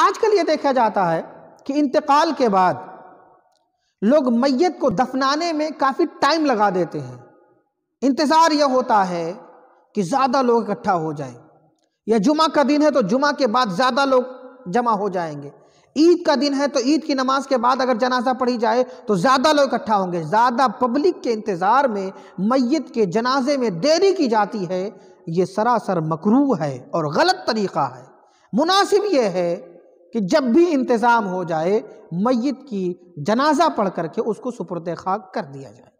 आजकल ये देखा जाता है कि इंतकाल के बाद लोग मैयत को दफनाने में काफ़ी टाइम लगा देते हैं इंतज़ार यह होता है कि ज़्यादा लोग इकट्ठा हो जाए या जुमा का दिन है तो जुमा के बाद ज़्यादा लोग जमा हो जाएंगे ईद का दिन है तो ईद की नमाज के बाद अगर जनाजा पढ़ी जाए तो ज़्यादा लोग इकट्ठा होंगे ज़्यादा पब्लिक के इंतज़ार में मैत के जनाजे में देरी की जाती है ये सरासर मकरू है और गलत तरीक़ा है मुनासिब यह है कि जब भी इंतज़ाम हो जाए मैत की जनाजा पढ़ करके उसको सुपुरद खाक कर दिया जाए